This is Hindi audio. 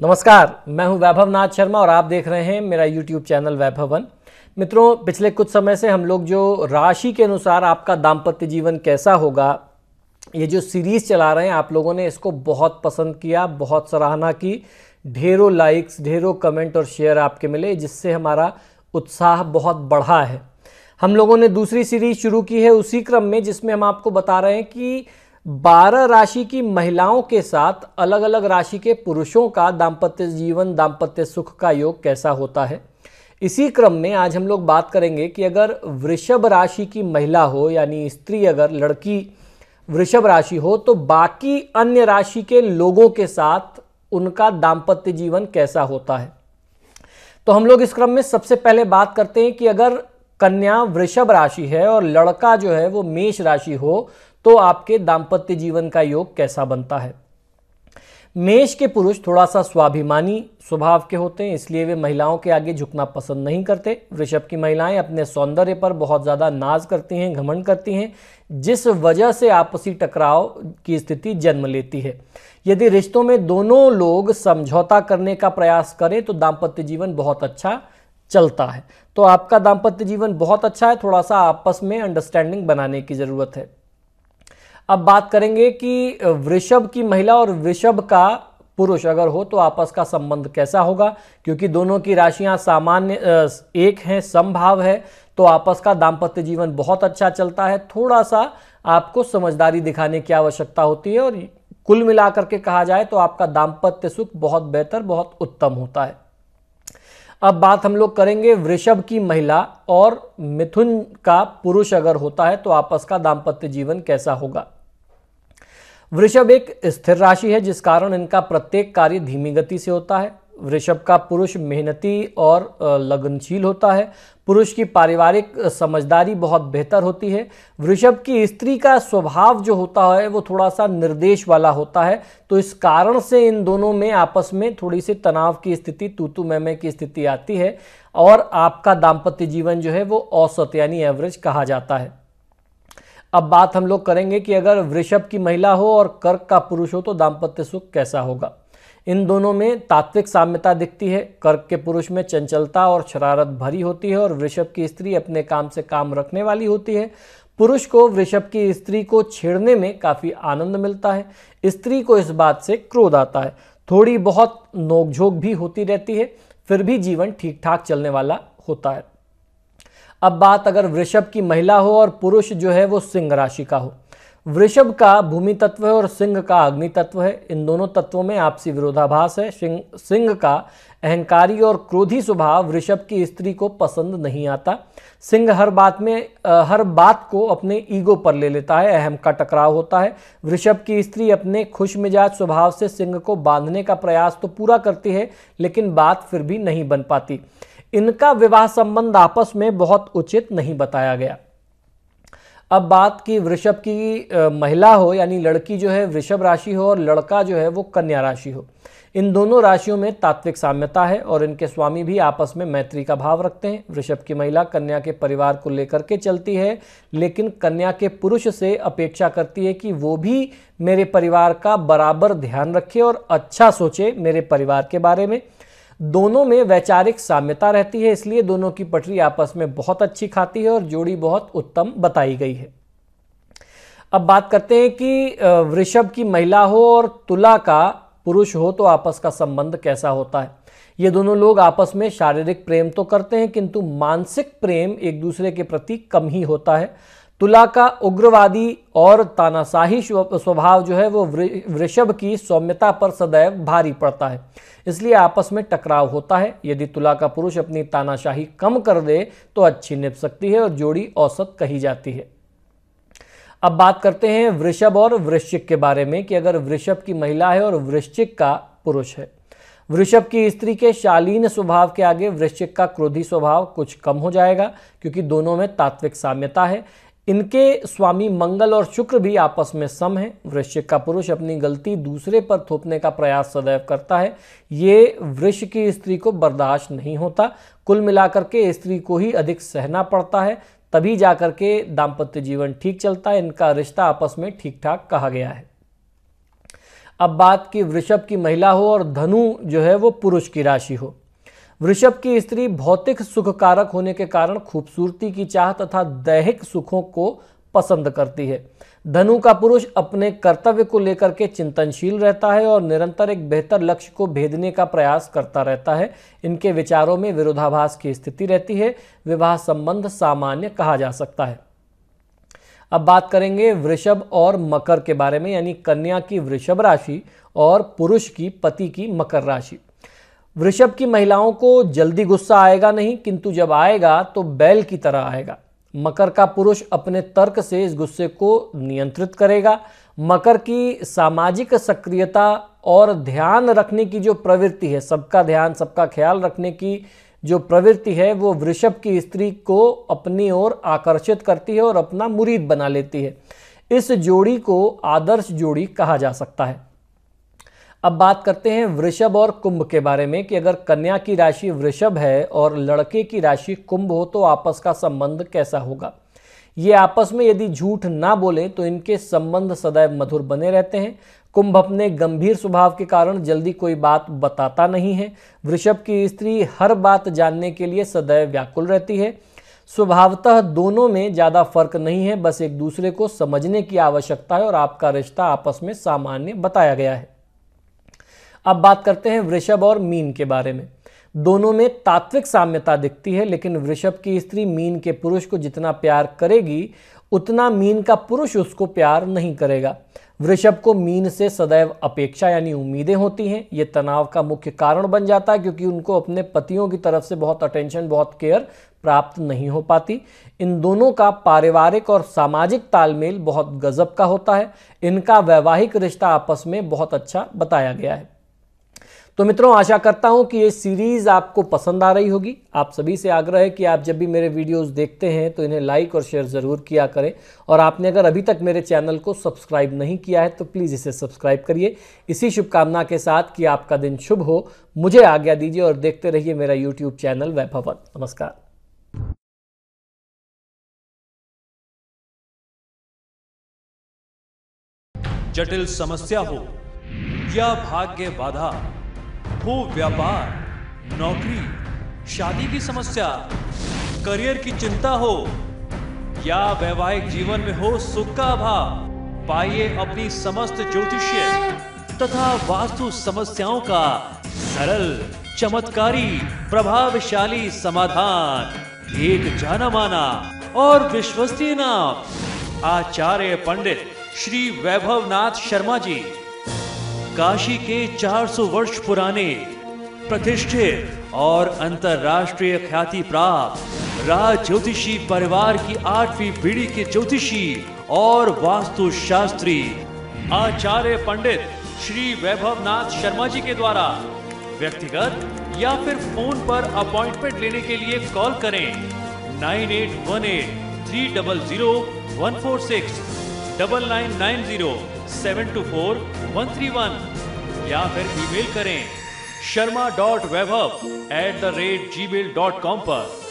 नमस्कार मैं हूं वैभव नाथ शर्मा और आप देख रहे हैं मेरा यूट्यूब चैनल वैभव वन मित्रों पिछले कुछ समय से हम लोग जो राशि के अनुसार आपका दाम्पत्य जीवन कैसा होगा ये जो सीरीज चला रहे हैं आप लोगों ने इसको बहुत पसंद किया बहुत सराहना की ढेरों लाइक्स ढेरों कमेंट और शेयर आपके मिले जिससे हमारा उत्साह बहुत बढ़ा है हम लोगों ने दूसरी सीरीज शुरू की है उसी क्रम में जिसमें हम आपको बता रहे हैं कि बारह राशि की महिलाओं के साथ अलग अलग राशि के पुरुषों का दाम्पत्य जीवन दाम्पत्य सुख का योग कैसा होता है इसी क्रम में आज हम लोग बात करेंगे कि अगर वृषभ राशि की महिला हो यानी स्त्री अगर लड़की वृषभ राशि हो तो बाकी अन्य राशि के लोगों के साथ उनका दाम्पत्य जीवन कैसा होता है तो हम लोग इस क्रम में सबसे पहले बात करते हैं कि अगर कन्या वृषभ राशि है और लड़का जो है वो मेष राशि हो तो आपके दाम्पत्य जीवन का योग कैसा बनता है मेष के पुरुष थोड़ा सा स्वाभिमानी स्वभाव के होते हैं इसलिए वे महिलाओं के आगे झुकना पसंद नहीं करते वृषभ की महिलाएं अपने सौंदर्य पर बहुत ज़्यादा नाज करती हैं घमंड करती हैं जिस वजह से आपसी टकराव की स्थिति जन्म लेती है यदि रिश्तों में दोनों लोग समझौता करने का प्रयास करें तो दाम्पत्य जीवन बहुत अच्छा चलता है तो आपका दाम्पत्य जीवन बहुत अच्छा है थोड़ा सा आपस में अंडरस्टैंडिंग बनाने की ज़रूरत है अब बात करेंगे कि वृषभ की महिला और वृषभ का पुरुष अगर हो तो आपस का संबंध कैसा होगा क्योंकि दोनों की राशियां सामान्य एक हैं संभाव है तो आपस का दाम्पत्य जीवन बहुत अच्छा चलता है थोड़ा सा आपको समझदारी दिखाने की आवश्यकता होती है और कुल मिलाकर के कहा जाए तो आपका दाम्पत्य सुख बहुत बेहतर बहुत उत्तम होता है अब बात हम लोग करेंगे वृषभ की महिला और मिथुन का पुरुष अगर होता है तो आपस का दाम्पत्य जीवन कैसा होगा वृषभ एक स्थिर राशि है जिस कारण इनका प्रत्येक कार्य धीमी गति से होता है वृषभ का पुरुष मेहनती और लगनशील होता है पुरुष की पारिवारिक समझदारी बहुत बेहतर होती है वृषभ की स्त्री का स्वभाव जो होता है वो थोड़ा सा निर्देश वाला होता है तो इस कारण से इन दोनों में आपस में थोड़ी सी तनाव की स्थिति तूतु मैमे की स्थिति आती है और आपका दाम्पत्य जीवन जो है वो औसत यानी एवरेज कहा जाता है अब बात हम लोग करेंगे कि अगर वृषभ की महिला हो और कर्क का पुरुष हो तो दाम्पत्य सुख कैसा होगा इन दोनों में तात्विक साम्यता दिखती है कर्क के पुरुष में चंचलता और शरारत भरी होती है और वृषभ की स्त्री अपने काम से काम रखने वाली होती है पुरुष को वृषभ की स्त्री को छेड़ने में काफ़ी आनंद मिलता है स्त्री को इस बात से क्रोध आता है थोड़ी बहुत नोकझोंक भी होती रहती है फिर भी जीवन ठीक ठाक चलने वाला होता है अब बात अगर वृषभ की महिला हो और पुरुष जो है वो सिंह राशि का हो वृषभ का भूमि तत्व है और सिंह का अग्नि तत्व है इन दोनों तत्वों में आपसी विरोधाभास है सिंह का अहंकारी और क्रोधी स्वभाव वृषभ की स्त्री को पसंद नहीं आता सिंह हर बात में हर बात को अपने ईगो पर ले लेता है अहम का टकराव होता है वृषभ की स्त्री अपने खुश मिजाज स्वभाव से सिंह को बांधने का प्रयास तो पूरा करती है लेकिन बात फिर भी नहीं बन पाती इनका विवाह संबंध आपस में बहुत उचित नहीं बताया गया अब बात की वृषभ की महिला हो यानी लड़की जो है वृषभ राशि हो और लड़का जो है वो कन्या राशि हो इन दोनों राशियों में तात्विक साम्यता है और इनके स्वामी भी आपस में मैत्री का भाव रखते हैं वृषभ की महिला कन्या के परिवार को लेकर के चलती है लेकिन कन्या के पुरुष से अपेक्षा करती है कि वो भी मेरे परिवार का बराबर ध्यान रखे और अच्छा सोचे मेरे परिवार के बारे में दोनों में वैचारिक साम्यता रहती है इसलिए दोनों की पटरी आपस में बहुत अच्छी खाती है और जोड़ी बहुत उत्तम बताई गई है अब बात करते हैं कि वृषभ की महिला हो और तुला का पुरुष हो तो आपस का संबंध कैसा होता है ये दोनों लोग आपस में शारीरिक प्रेम तो करते हैं किंतु मानसिक प्रेम एक दूसरे के प्रति कम ही होता है तुला का उग्रवादी और तानाशाही स्वभाव जो है वो वृषभ की सौम्यता पर सदैव भारी पड़ता है इसलिए आपस में टकराव होता है यदि तुला का पुरुष अपनी तानाशाही कम कर दे तो अच्छी निप सकती है और जोड़ी औसत कही जाती है अब बात करते हैं वृषभ और वृश्चिक के बारे में कि अगर वृषभ की महिला है और वृश्चिक का पुरुष है वृषभ की स्त्री के शालीन स्वभाव के आगे वृश्चिक का क्रोधी स्वभाव कुछ कम हो जाएगा क्योंकि दोनों में तात्विक साम्यता है इनके स्वामी मंगल और शुक्र भी आपस में सम है वृश्चिक का पुरुष अपनी गलती दूसरे पर थोपने का प्रयास सदैव करता है ये वृक्ष की स्त्री को बर्दाश्त नहीं होता कुल मिलाकर के स्त्री को ही अधिक सहना पड़ता है तभी जाकर के दाम्पत्य जीवन ठीक चलता है इनका रिश्ता आपस में ठीक ठाक कहा गया है अब बात की वृषभ की महिला हो और धनु जो है वो पुरुष की राशि हो वृषभ की स्त्री भौतिक सुख कारक होने के कारण खूबसूरती की चाह तथा दैहिक सुखों को पसंद करती है धनु का पुरुष अपने कर्तव्य को लेकर के चिंतनशील रहता है और निरंतर एक बेहतर लक्ष्य को भेदने का प्रयास करता रहता है इनके विचारों में विरोधाभास की स्थिति रहती है विवाह संबंध सामान्य कहा जा सकता है अब बात करेंगे वृषभ और मकर के बारे में यानी कन्या की वृषभ राशि और पुरुष की पति की मकर राशि वृषभ की महिलाओं को जल्दी गुस्सा आएगा नहीं किंतु जब आएगा तो बैल की तरह आएगा मकर का पुरुष अपने तर्क से इस गुस्से को नियंत्रित करेगा मकर की सामाजिक सक्रियता और ध्यान रखने की जो प्रवृत्ति है सबका ध्यान सबका ख्याल रखने की जो प्रवृत्ति है वो वृषभ की स्त्री को अपनी ओर आकर्षित करती है और अपना मुरीद बना लेती है इस जोड़ी को आदर्श जोड़ी कहा जा सकता है अब बात करते हैं वृषभ और कुंभ के बारे में कि अगर कन्या की राशि वृषभ है और लड़के की राशि कुंभ हो तो आपस का संबंध कैसा होगा ये आपस में यदि झूठ ना बोले तो इनके संबंध सदैव मधुर बने रहते हैं कुंभ अपने गंभीर स्वभाव के कारण जल्दी कोई बात बताता नहीं है वृषभ की स्त्री हर बात जानने के लिए सदैव व्याकुल रहती है स्वभावतः दोनों में ज़्यादा फर्क नहीं है बस एक दूसरे को समझने की आवश्यकता है और आपका रिश्ता आपस में सामान्य बताया गया है अब बात करते हैं वृषभ और मीन के बारे में दोनों में तात्विक साम्यता दिखती है लेकिन वृषभ की स्त्री मीन के पुरुष को जितना प्यार करेगी उतना मीन का पुरुष उसको प्यार नहीं करेगा वृषभ को मीन से सदैव अपेक्षा यानी उम्मीदें होती हैं ये तनाव का मुख्य कारण बन जाता है क्योंकि उनको अपने पतियों की तरफ से बहुत अटेंशन बहुत केयर प्राप्त नहीं हो पाती इन दोनों का पारिवारिक और सामाजिक तालमेल बहुत गजब का होता है इनका वैवाहिक रिश्ता आपस में बहुत अच्छा बताया गया है तो मित्रों आशा करता हूं कि ये सीरीज़ आपको पसंद आ रही होगी आप सभी से आग्रह है कि आप जब भी मेरे वीडियोस देखते हैं तो इन्हें लाइक और शेयर ज़रूर किया करें और आपने अगर अभी तक मेरे चैनल को सब्सक्राइब नहीं किया है तो प्लीज़ इसे सब्सक्राइब करिए इसी शुभकामना के साथ कि आपका दिन शुभ हो मुझे आज्ञा दीजिए और देखते रहिए मेरा यूट्यूब चैनल वैभवन नमस्कार जटिल समस्या हो या भाग्य बाधा हो व्यापार नौकरी शादी की समस्या करियर की चिंता हो या वैवाहिक जीवन में हो सुख का अभाव पाइए अपनी समस्त ज्योतिष्य तथा वास्तु समस्याओं का सरल चमत्कारी प्रभावशाली समाधान एक जाना माना और विश्वसनीय नाम आचार्य पंडित श्री वैभवनाथ शर्मा जी काशी के 400 वर्ष पुराने प्रतिष्ठित और अंतर्राष्ट्रीय ख्याति प्राप्त राज ज्योतिषी परिवार की आठवीं पीढ़ी के ज्योतिषी और वास्तुशास्त्री आचार्य पंडित श्री वैभव नाथ शर्मा जी के द्वारा व्यक्तिगत या फिर फोन पर अपॉइंटमेंट लेने के लिए कॉल करें nine eight one eight three double zero one four six double nine nine zero seven two four one three one या फिर ईमेल करें Sharma dot Vaibhav at the rate gmail dot com पर